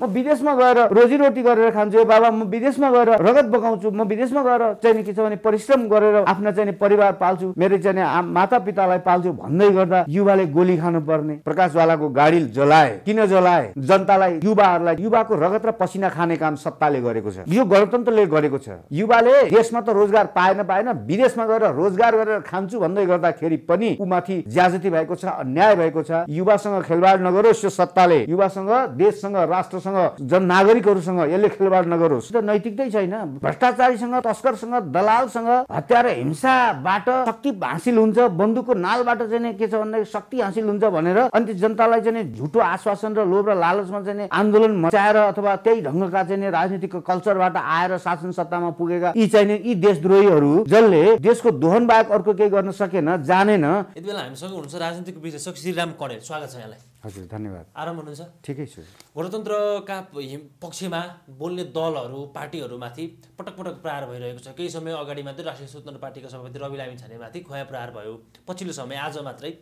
म विदेशमा गएर रोजीरोटी गरेर खान्छु बाबा म विदेशमा गएर रगत बगाउँछु म विदेशमा गएर चाहिँ के छ भने परिश्रम गरेर आफ्नो चाहिँ परिवार पाल्छु मेरो चाहिँ माता पितालाई पाल्छु भन्दै गर्दा युवाले गोली खानु पर्ने प्रकाशवालाको गाडी जलाए किन जलाए जनतालाई युवाहरूलाई युवाको रगत र पसिना खाने काम सत्ताले गरेको छ यो गणतन्त्रले गरेको छ युवाले देशमा त रोजगार पाएन पाएन विदेशमा गएर रोजगार गरेर खान्छु भन्दै गर्दाखेरि पनि ऊ माथि ज्याजती भएको छ अन्याय भएको छ युवासँग खेलवाड नगरोस् यो सत्ताले युवासँग देशसँग राष्ट्रसँग जनतासँग जननागरिकहरूसँग यसले खेलवाड नगरोस् त नैतिकतै छैन भ्रष्टाचारीसँग तस्करसँग दलालसँग हत्या र हिंसाबाट शक्ति हासिल हुन्छ बन्दुकको नालबाट चाहिँ के छ भन्दाखेरि शक्ति हासिल हुन्छ भनेर अनि जनतालाई चाहिँ झुटो आश्वासन र लोभ र लालचमा चाहिँ आन्दोलन मचाएर अथवा त्यही ढङ्गका चाहिँ राजनीतिक कल्चरबाट आएर शासन सत्तामा पुगेका यी चाहिने यी देशद्रोहीहरू जसले देशको दोहन बाहेक अर्को केही गर्न सकेन जानेन यति बेला हामीसँग हुनुहुन्छ राजनीतिक विश्लेषक श्रीराम कडेल स्वागत छ यहाँलाई हजुर धन्यवाद आराम हुनुहुन्छ ठिकै छु गणतन्त्रका पक्षमा बोल्ने दलहरू पार्टीहरूमाथि पटक पटक प्रहार भइरहेको छ केही समय अगाडि मात्रै राष्ट्रिय स्वतन्त्र पार्टीका सभापति रवि लामी छानेमाथि खुवा प्रहार भयो पछिल्लो समय आज मात्रै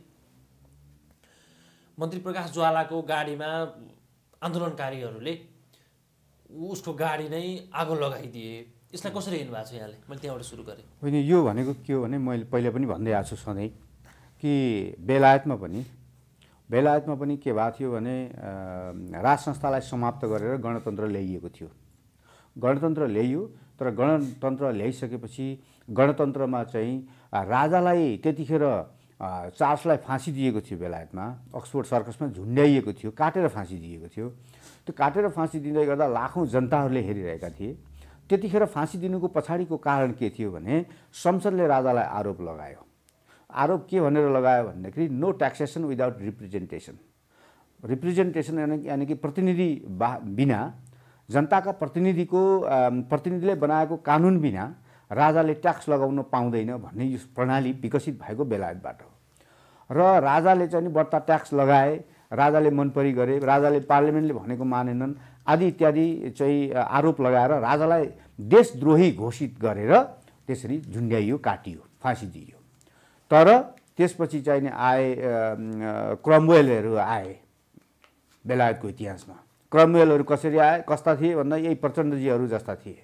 मन्त्री प्रकाश ज्वालाको गाडीमा आन्दोलनकारीहरूले उसको गाडी नै आगो लगाइदिए यसलाई कसरी हेर्नु भएको छ यहाँले मैले त्यहाँबाट सुरु गरेँ होइन यो भनेको के हो भने मैले पहिले पनि भन्दै आएको छु सधैँ कि बेलायतमा पनि बेलायतमा पनि के भएको थियो भने राज संस्थालाई समाप्त गरेर गणतन्त्र ल्याइएको थियो गणतन्त्र ल्याइयो तर गणतन्त्र ल्याइसकेपछि गणतन्त्रमा चाहिँ राजालाई त्यतिखेर चार्ल्सलाई फाँसी दिएको थियो बेलायतमा अक्सफोर्ड सर्कसमा झुन्ड्याइएको थियो काटेर फाँसी दिएको थियो त्यो काटेर फाँसी दिँदै गर्दा लाखौँ जनताहरूले हेरिरहेका थिए त्यतिखेर फाँसी दिनुको पछाडिको कारण के थियो भने संसदले राजालाई आरोप लगायो आरोप के भनेर लगायो भन्दाखेरि no taxation without representation representation यानि यानि कि प्रतिनिधि बा बिना जनताका प्रतिनिधिको प्रतिनिधिले बनाएको कानुन बिना राजाले ट्याक्स लगाउन पाउँदैन भन्ने यो प्रणाली विकसित भएको बेलायतबाट हो र राजाले चाहिँ बढ्ता ट्याक्स लगाए राजाले मनपरी गरे राजाले पार्लियामेन्टले भनेको मानेनन् आदि इत्यादि चाहिँ आरोप लगाएर राजालाई देशद्रोही घोषित गरेर त्यसरी झुन्ड्याइयो काटियो फाँसी दिइयो तर त्यसपछि चाहिँ आए क्रमवेलहरू आए बेलायतको इतिहासमा क्रमवेलहरू कसरी आए कस्ता थिए भन्दा यही प्रचण्डजीहरू जस्ता थिए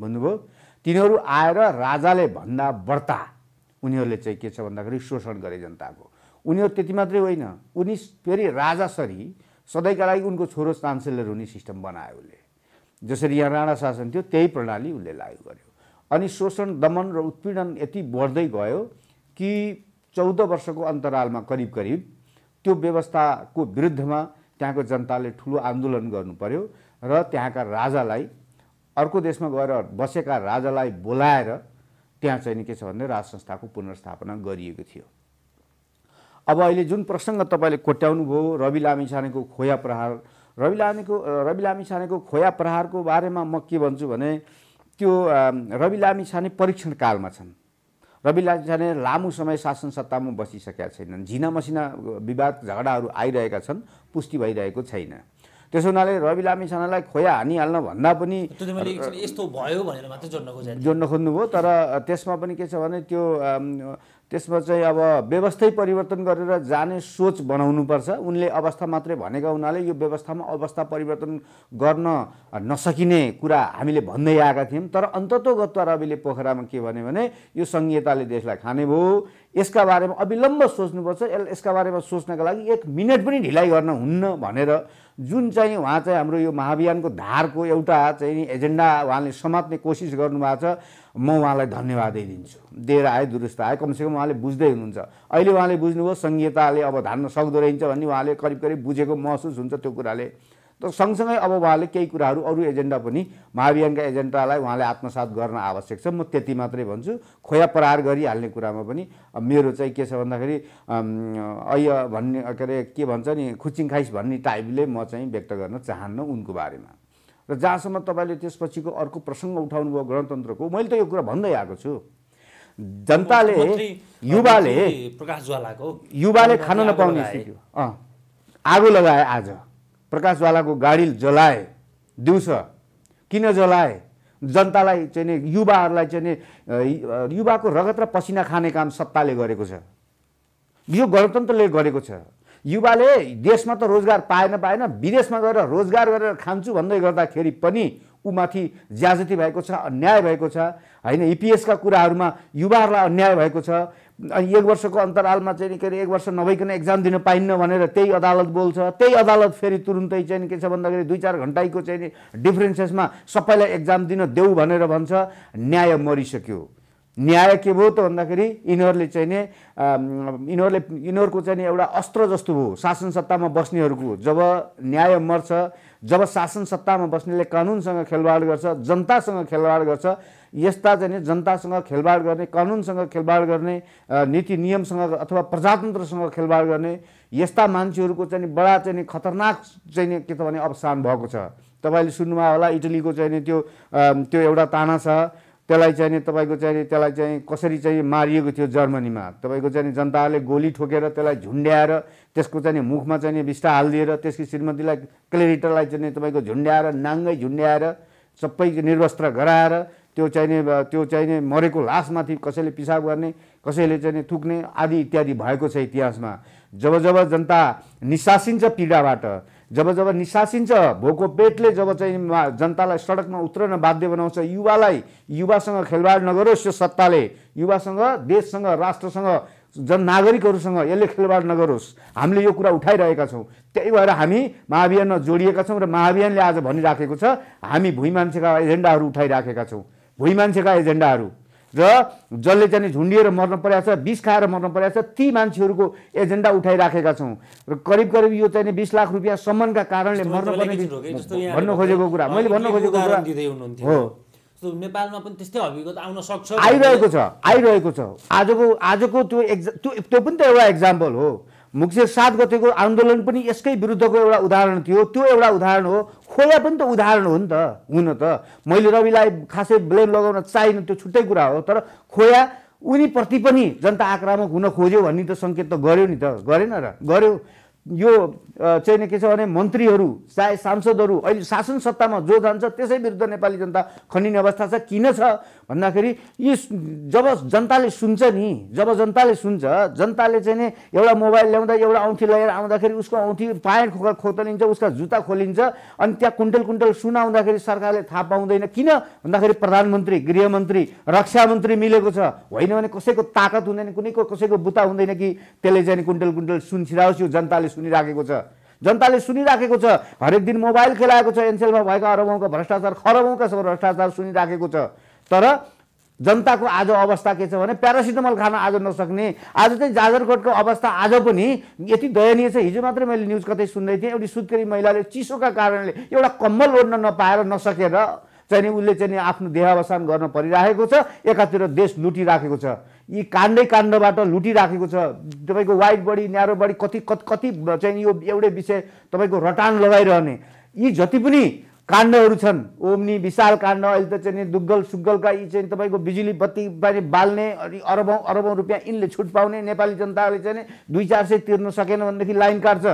भन्नुभयो तिनीहरू आएर राजाले भन्दा बढ्ता उनीहरूले चाहिँ के छ भन्दाखेरि शोषण गरे जनताको उनीहरू त्यति मात्रै होइन उनी फेरि राजासरी सधैँका लागि उनको छोरो चान्सेलर हुने सिस्टम बनायो उसले जसरी यहाँ राणा शासन थियो त्यही प्रणाली उसले लागू गर्यो अनि शोषण दमन र उत्पीडन यति बढ्दै गयो कि चौध वर्षको अन्तरालमा करिब करिब त्यो व्यवस्थाको विरुद्धमा त्यहाँको जनताले ठुलो आन्दोलन गर्नु पर्यो र त्यहाँका राजालाई अर्को देशमा गएर बसेका राजालाई बोलाएर त्यहाँ चाहिँ नि के छ भने राज संस्थाको पुनर्स्थापना गरिएको थियो अब अहिले जुन प्रसङ्ग तपाईँले कोट्याउनुभयो रवि लामी छानेको खोया प्रहार रवि लामीको रवि लामी छानेको खोया प्रहारको बारेमा म के भन्छु भने त्यो रवि लामी छाने परीक्षण कालमा छन् रवि लामिछाने लामो समय शासन सत्तामा बसिसकेका छैनन् झिना मसिना विवाद झगडाहरू आइरहेका छन् पुष्टि भइरहेको छैन त्यसो हुनाले रवि सानालाई खोया हानिहाल्न भन्दा पनि यस्तो भयो भनेर मात्र जोड्न खोज्नुभयो तर त्यसमा पनि के छ भने त्यो त्यसमा चाहिँ अब व्यवस्थै परिवर्तन गरेर जाने सोच बनाउनुपर्छ उनले अवस्था मात्रै भनेका हुनाले यो व्यवस्थामा अवस्था परिवर्तन गर्न नसकिने कुरा हामीले भन्दै आएका थियौँ तर अन्तत्वगत रविले पोखरामा के भन्यो भने यो सङ्घीयताले देशलाई खाने भयो यसका बारेमा अविलम्ब सोच्नुपर्छ यस यसका बारेमा सोच्नका लागि एक मिनट पनि ढिलाइ गर्न हुन्न भनेर जुन चाहिँ उहाँ चाहिँ हाम्रो यो महाभियानको धारको एउटा चाहिँ एजेन्डा उहाँले समात्ने कोसिस गर्नुभएको छ म उहाँलाई धन्यवादै दिन्छु दिएर आए दुरुस्त आए कमसेकम उहाँले बुझ्दै हुनुहुन्छ अहिले उहाँले बुझ्नुभयो सङ्घीयताले अब धान्न सक्दो रहेछ भन्ने उहाँले करिब करिब बुझेको महसुस हुन्छ त्यो कुराले त सँगसँगै अब उहाँले केही कुराहरू अरू एजेन्डा पनि महाभियानका एजेन्डालाई उहाँले आत्मसात गर्न आवश्यक छ म त्यति मात्रै भन्छु खोया प्रहार गरिहाल्ने कुरामा पनि मेरो चाहिँ के छ भन्दाखेरि अय भन्ने के अरे के भन्छ नि खुचिङ खाइस भन्ने टाइपले म चाहिँ व्यक्त गर्न चाहन्न उनको बारेमा र जहाँसम्म तपाईँले त्यसपछिको अर्को प्रसङ्ग उठाउनुभयो गणतन्त्रको मैले त यो कुरा भन्दै आएको छु जनताले युवाले प्रकाश ज्वालाको युवाले खान नपाउने स्थिति आगो लगाए आज प्रकाश ज्वालाको गाडी जलाए दिउँसो किन जलाए जनतालाई चाहिँ नि युवाहरूलाई चाहिँ नि युवाको रगत र पसिना खाने काम सत्ताले गरेको छ यो गणतन्त्रले गरेको छ युवाले देशमा त रोजगार पाएन पाएन विदेशमा गएर रोजगार गरेर खान्छु भन्दै गर्दाखेरि पनि ऊमाथि ज्याजती भएको छ अन्याय भएको छ होइन इपिएसका कुराहरूमा युवाहरूलाई अन्याय भएको छ अनि एक वर्षको अन्तरालमा चाहिँ के अरे एक वर्ष नभइकन एक्जाम दिन पाइन्न भनेर त्यही अदालत बोल्छ त्यही अदालत फेरि तुरुन्तै चाहिँ के छ भन्दाखेरि दुई चार घन्टाको चाहिँ डिफ्रेन्सेसमा सबैलाई एक्जाम दिन देऊ भनेर भन्छ न्याय मरिसक्यो न्याय के भयो त भन्दाखेरि यिनीहरूले चाहिँ नि यिनीहरूले यिनीहरूको चाहिँ नि एउटा अस्त्र जस्तो हो शासन सत्तामा बस्नेहरूको जब न्याय मर्छ जब शासन सत्तामा बस्नेले कानुनसँग खेलवाड गर्छ जनतासँग खेलवाड गर्छ यस्ता चाहिँ जनतासँग खेलवाड गर्ने कानुनसँग खेलवाड गर्ने नीति नियमसँग अथवा प्रजातन्त्रसँग खेलवाड गर्ने यस्ता मान्छेहरूको चाहिँ बडा चाहिँ नि खतरनाक चाहिँ के त भने अवसान भएको छ तपाईँले सुन्नुभयो होला इटलीको चाहिँ नि त्यो त्यो एउटा ताना छ त्यसलाई चाहिँ तपाईँको चाहिँ त्यसलाई चाहिँ कसरी चाहिँ मारिएको थियो जर्मनीमा तपाईँको चाहिँ जनताले गोली ठोकेर त्यसलाई झुन्ड्याएर त्यसको चाहिँ मुखमा चाहिँ बिस्टा हालिदिएर त्यसकी श्रीमतीलाई क्लेरिटरलाई चाहिँ तपाईँको झुन्ड्याएर नाङ्गै झुन्ड्याएर सबै निर्वस्त्र गराएर त्यो चाहिने त्यो चाहिने मरेको लासमाथि कसैले पिसाब गर्ने कसैले चाहिँ थुक्ने आदि इत्यादि भएको छ इतिहासमा जब जब जनता निसासिन्छ पीडाबाट जब जब निसासिन्छ भोको पेटले जब चाहिँ जनतालाई सडकमा उत्रन बाध्य बनाउँछ युवालाई युवासँग खेलवाड नगरोस् यो सत्ताले युवासँग देशसँग राष्ट्रसँग जननागरिकहरूसँग यसले खेलवाड नगरोस् हामीले यो कुरा उठाइरहेका छौँ त्यही भएर हामी महाभियानमा जोडिएका छौँ र महाभियानले आज भनिराखेको छ हामी भुइँ मान्छेका एजेन्डाहरू उठाइराखेका छौँ भुइँ मान्छेका एजेन्डाहरू र जसले चाहिँ झुन्डिएर मर्न परेको छ बिस खाएर मर्न परेको छ ती मान्छेहरूको एजेन्डा उठाइराखेका छौँ र करिब करिब यो चाहिँ बिस लाख रुपियाँसम्मका कारणले मर्न पर्ने भन्न खोजेको कुरा मैले भन्न खोजेको कुरा हो नेपालमा पनि त्यस्तै हविगत आउन सक्छ आइरहेको छ आइरहेको छ आजको आजको त्यो एक्जा त्यो त्यो पनि त एउटा एक्जाम्पल हो मुक्सेर सात गतेको आन्दोलन पनि यसकै विरुद्धको एउटा उदाहरण थियो त्यो एउटा उदाहरण हो खोया पनि त उदाहरण हो नि त हुन त मैले रविलाई खासै ब्लेम लगाउन चाहिँ त्यो छुट्टै कुरा हो तर खोया उनीप्रति पनि जनता आक्रामक हुन खोज्यो भन्ने त सङ्केत त गर्यो नि त गरेन र गर्यो यो चाहिँ के छ भने मन्त्रीहरू चाहे सांसदहरू अहिले शासन सत्तामा जो जान्छ त्यसै विरुद्ध नेपाली जनता खनिने अवस्था छ किन छ भन्दाखेरि यी जब जनताले सुन्छ नि जब जनताले सुन्छ जनताले चाहिँ नि एउटा मोबाइल ल्याउँदा एउटा औँठी लगेर आउँदाखेरि उसको औँठी पायर खोका खोतलिन्छ उसका जुत्ता खोलिन्छ अनि त्यहाँ कुन्टल कुन्टल सुनाउँदाखेरि सरकारले थाहा पाउँदैन किन भन्दाखेरि प्रधानमन्त्री गृहमन्त्री रक्षा मन्त्री मिलेको छ होइन भने कसैको ताकत हुँदैन कुनैको कसैको बुता हुँदैन कि त्यसले चाहिँ कुन्टल कुन्टल छिराओस् यो जनताले सुनिराखेको छ जनताले सुनिराखेको छ हरेक दिन मोबाइल खेलाएको छ एनसेलमा भएका अरबौँका भ्रष्टाचार खरबौँका भ्रष्टाचार सुनिराखेको छ तर जनताको आज अवस्था के छ भने प्यारासिटामल खान आज नसक्ने आज चाहिँ जाजरकोटको अवस्था आज पनि यति दयनीय छ हिजो मात्रै मैले न्युज कतै सुन्दै थिएँ एउटा सुत्केरी महिलाले चिसोका कारणले एउटा कम्बल ओढ्न नपाएर नसकेर चाहिँ उसले चाहिँ आफ्नो देहावसान गर्न परिरहेको छ एकातिर देश लुटिराखेको छ यी काण्डै काण्डबाट लुटिराखेको छ तपाईँको वाइट बडी न्यारो बडी कति कति चाहिँ यो एउटै विषय तपाईँको रटान लगाइरहने यी जति पनि काण्डहरू छन् ओम्नी विशाल काण्ड अहिले त चाहिँ दुग्गल सुग्गलका यी चाहिँ तपाईँको बिजुली बत्ती बाल्ने अनि अरबौँ अरबौँ रुपियाँ यिनले छुट पाउने नेपाली जनताले चाहिँ दुई चार सय तिर्न सकेन भनेदेखि लाइन काट्छ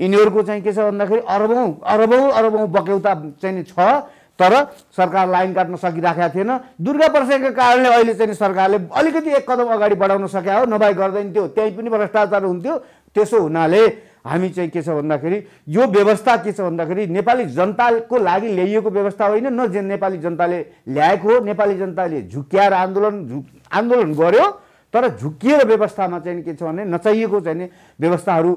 यिनीहरूको चाहिँ के छ भन्दाखेरि अरबौँ अरबौँ अरबौँ बक्यौता चाहिँ छ तर सरकार लाइन काट्न सकिराखेका थिएन दुर्गा प्रसादको कारणले अहिले चाहिँ सरकारले अलिकति एक कदम अगाडि बढाउन सकेका हो नभए गर्दैन थियो त्यहीँ पनि भ्रष्टाचार हुन्थ्यो त्यसो हुनाले हामी चाहिँ के छ भन्दाखेरि यो व्यवस्था के छ भन्दाखेरि नेपाली जनताको लागि ल्याइएको व्यवस्था होइन न जे नेपाली जनताले ल्याएको हो नेपाली जनताले झुक्क्याएर आन्दोलन झुक आन्दोलन गर्यो तर झुक्किएर व्यवस्थामा चाहिँ के छ भने नचाहिएको चाहिँ व्यवस्थाहरू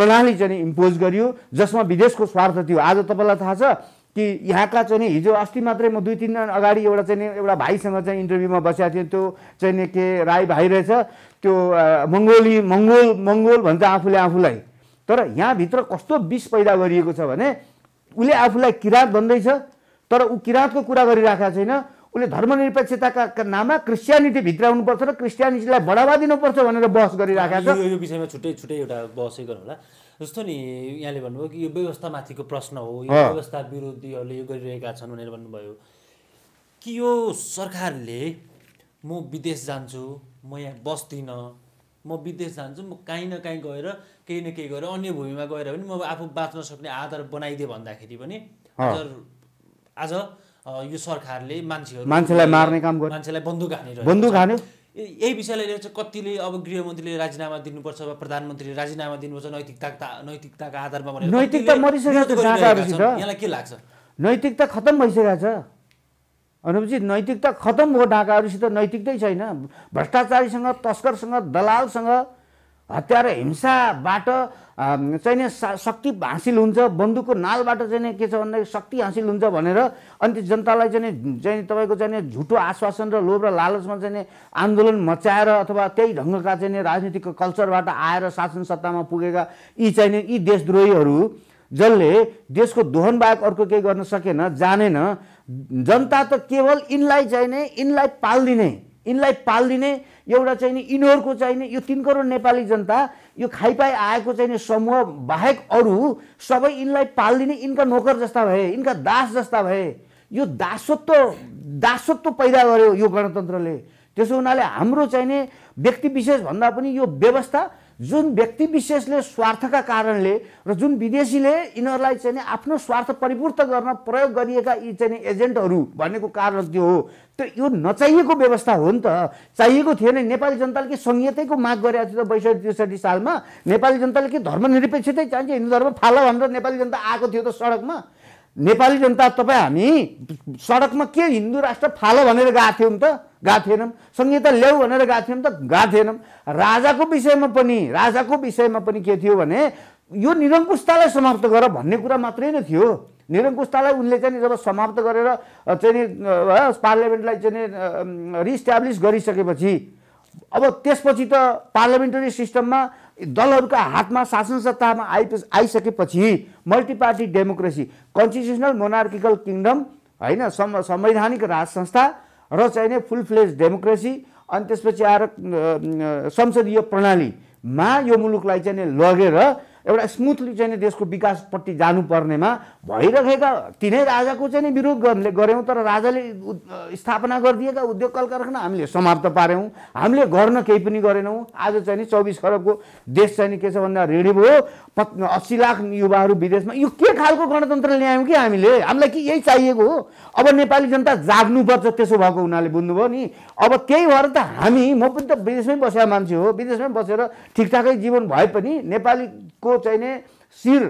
प्रणाली चाहिँ इम्पोज गरियो जसमा विदेशको स्वार्थ थियो आज तपाईँलाई थाहा छ कि यहाँका चाहिँ हिजो अस्ति मात्रै म दुई तिनजना अगाडि एउटा चाहिँ एउटा भाइसँग चाहिँ इन्टरभ्यूमा बसेको थिएँ त्यो चाहिँ के राई भाइ रहेछ त्यो मङ्गोली मङ्गोल मङ्गोल भन्छ आफूले आफूलाई तर यहाँभित्र कस्तो विष पैदा गरिएको छ भने उसले आफूलाई किराँत भन्दैछ तर ऊ किराँतको कुरा गरिरहेको छैन उसले धर्मनिरपेक्षताका नाममा क्रिस्टियानिटी भित्र आउनुपर्छ र क्रिस्टियानिटीलाई बढावा दिनुपर्छ भनेर बहस गरिरहेको छ यो विषयमा छुट्टै छुट्टै एउटा बहसै गरौँ होला जस्तो नि यहाँले भन्नुभयो कि यो व्यवस्थामाथिको प्रश्न हो यो व्यवस्था विरोधीहरूले यो गरिरहेका छन् भनेर भन्नुभयो कि यो सरकारले म विदेश जान्छु म यहाँ बस्दिनँ म विदेश जान्छु म काहीँ न काहीँ गएर केही न केही गरेर अन्य भूमिमा गएर पनि म आफू बाँच्न सक्ने आधार बनाइदिएँ भन्दाखेरि पनि आज यो सरकारले मान्छेहरू मान्छेलाई मार्ने काम गर्यो मान्छेलाई बन्दुक हानेर बन्दुक हान्यो यही विषयलाई लिएर चाहिँ कतिले अब गृहमन्त्रीले राजीनामा दिनुपर्छ वा प्रधानमन्त्रीले राजीनामा दिनुपर्छ नैतिकता नैतिकताको आधारमा भनेर नैतिकता मरिसकेको छ यहाँलाई के लाग्छ नैतिकता खतम भइसकेको छ भनेपछि नैतिकता खतम हो ढाकाहरूसित नैतिकतै छैन भ्रष्टाचारीसँग तस्करसँग दलालसँग हत्या र हिंसाबाट चाहिँ शक्ति हासिल हुन्छ बन्दुकको नालबाट चाहिँ के छ भन्दाखेरि शक्ति हासिल हुन्छ भनेर अनि त्यो जनतालाई चाहिँ चाहिँ तपाईँको चाहिँ झुटो आश्वासन र लोभ र लालचमा चाहिँ आन्दोलन मचाएर अथवा त्यही ढङ्गका चाहिँ राजनीतिक कल्चरबाट आएर शासन सत्तामा पुगेका यी चाहिँ यी देशद्रोहीहरू जसले देशको दोहन बाहेक अर्को केही गर्न सकेन जानेन जनता त केवल यिनलाई चाहिँ नै यिनलाई पालिदिने यिनलाई पालिदिने एउटा चाहिँ नि यिनीहरूको चाहिँ नि यो तिन करोड नेपाली जनता यो खाइपाई आएको चाहिँ नि समूह बाहेक अरू सबै यिनलाई पालिदिने यिनका नोकर जस्ता भए यिनका दास जस्ता भए यो दासत्व दासत्व पैदा गर्यो यो गणतन्त्रले त्यसो हुनाले हाम्रो चाहिने व्यक्ति विशेष भन्दा पनि यो व्यवस्था जुन व्यक्ति विशेषले स्वार्थका कारणले र जुन विदेशीले यिनीहरूलाई चाहिँ आफ्नो स्वार्थ परिपूर्त गर्न प्रयोग गरिएका यी चाहिँ एजेन्टहरू भनेको कारण त्यो हो त्यो यो नचाहिएको व्यवस्था हो नि त चाहिएको थिएन नेपाली जनताले के संहितैको माग गरेको थियो त बैसठी त्रिसठी सालमा नेपाली जनताले के धर्मनिरपेक्षतै चाहिन्छ हिन्दू धर्म फाल भनेर नेपाली जनता आएको थियो त सडकमा नेपाली जनता तपाईँ हामी सडकमा के हिन्दू राष्ट्र फालो भनेर गएको थियौँ त गएको थिएनौँ संहिता ल्याऊ भनेर गएको थियौँ त गएको थिएनौँ राजाको विषयमा पनि राजाको विषयमा पनि के थियो भने यो निरङ्कुशतालाई समाप्त गर भन्ने कुरा मात्रै नै थियो निरङ्कुशतालाई उनले चाहिँ जब समाप्त गरेर चाहिँ पार्लियामेन्टलाई चाहिँ रिस्ट्याब्लिस गरिसकेपछि अब त्यसपछि त पार्लियामेन्टरी सिस्टममा दलहरूका हातमा शासन सत्तामा आइप आइसकेपछि multiparty democracy constitutional monarchical kingdom होइन संवैधानिक राज संस्था र चाहिने फुल फ्लेज डेमोक्रेसी अनि त्यसपछि आएर संसदीय प्रणालीमा यो मुलुकलाई चाहिँ लगेर एउटा स्मुथली चाहिँ देशको विकासपट्टि जानुपर्नेमा भइरहेका तिनै राजाको चाहिँ नि विरोध गर्ने गऱ्यौँ तर राजाले स्थापना गरिदिएका उद्योग कल कारखाना हामीले समाप्त पाऱ्यौँ हामीले गर्न केही पनि गरेनौँ आज चाहिँ नि चौबिस खरबको देश चाहिँ के छ भन्दा ऋणी भयो पत् अस्सी लाख युवाहरू विदेशमा यो के खालको गणतन्त्र ल्यायौँ कि हामीले हामीलाई कि यही चाहिएको हो अब नेपाली जनता जाग्नुपर्छ त्यसो भएको हुनाले बुझ्नुभयो नि अब त्यही भएर त हामी म पनि त विदेशमै बसेका मान्छे हो विदेशमै बसेर ठिकठाकै जीवन भए पनि नेपालीको चाहिने शिर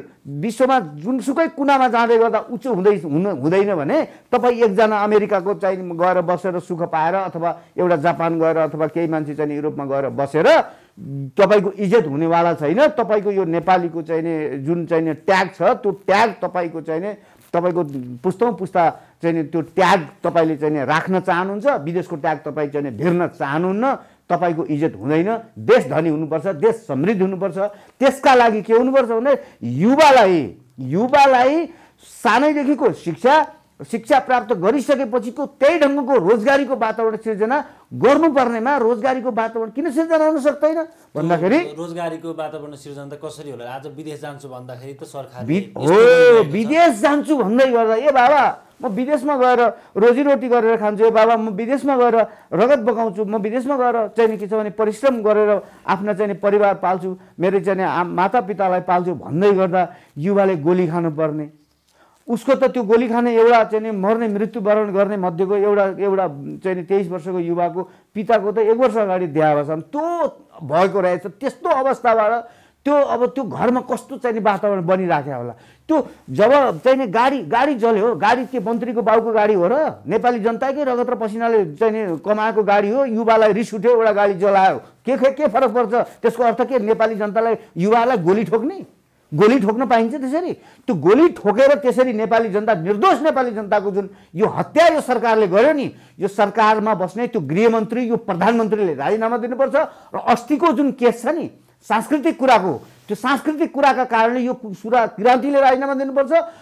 विश्वमा जुनसुकै कुनामा जाँदै गर्दा उच्च हुँदै हुन हुँदैन भने तपाईँ एकजना अमेरिकाको चाहिँ गएर बसेर सुख पाएर अथवा एउटा जापान गएर अथवा केही मान्छे चाहिँ युरोपमा गएर बसेर तपाईँको इज्जत हुनेवाला छैन तपाईँको यो नेपालीको चाहिने जुन चाहिने ट्याग छ त्यो ट्याग तपाईँको चाहिने तपाईँको पुस्तौँ पुस्ता चाहिँ त्यो ट्याग तपाईँले चाहिँ राख्न चाहनुहुन्छ विदेशको ट्याग तपाईँ चाहिँ भेट्न चाहनुहुन्न तपाईँको इज्जत हुँदैन देश धनी हुनुपर्छ देश समृद्ध हुनुपर्छ त्यसका लागि के हुनुपर्छ भने युवालाई युवालाई सानैदेखिको शिक्षा शिक्षा प्राप्त गरिसकेपछिको त्यही ढङ्गको रोजगारीको वातावरण सिर्जना गर्नुपर्नेमा रोजगारीको वातावरण किन सिर्जना हुन सक्दैन भन्दाखेरि रोजगारीको वातावरण सिर्जना त कसरी होला आज विदेश जान्छु भन्दाखेरि त सरकार हो विदेश जान्छु भन्दै गर्दा ए बाबा म विदेशमा गएर रोजीरोटी गरेर खान्छु ए बाबा म विदेशमा गएर रगत बगाउँछु म विदेशमा गएर चाहिँ के छ भने परिश्रम गरेर आफ्ना चाहिँ परिवार पाल्छु मेरो चाहिँ मातापितालाई पाल्छु भन्दै गर्दा युवाले गोली खानुपर्ने उसको त त्यो गोली खाने एउटा चाहिँ नि मर्ने मृत्युवरण गर्ने मध्येको एउटा एउटा चाहिँ नि तेइस वर्षको युवाको पिताको त एक वर्ष अगाडि देहावसान त्यो भएको रहेछ त्यस्तो अवस्थाबाट त्यो अब त्यो घरमा कस्तो चाहिँ नि वातावरण बनिराखेको होला त्यो जब चाहिँ नि गाडी गाडी जल्यो गाडी त्यो मन्त्रीको बाउको गाडी हो र नेपाली जनताकै रगत र पसिनाले चाहिँ नि कमाएको गाडी हो युवालाई रिस उठ्यो एउटा गाडी जलायो के के फरक पर्छ त्यसको अर्थ के नेपाली जनतालाई युवालाई गोली ठोक्ने गोली ठोक्न पाइन्छ त्यसरी त्यो गोली ठोकेर त्यसरी नेपाली जनता निर्दोष नेपाली जनताको जुन यो हत्या यो सरकारले गर्यो नि यो सरकारमा बस्ने त्यो गृहमन्त्री यो प्रधानमन्त्रीले राजीनामा दिनुपर्छ र अस्तिको जुन केस छ नि सांस्कृतिक कुराको त्यो सांस्कृतिक कुराका कारणले यो कुरा किराँतीले राजीनामा दिनुपर्छ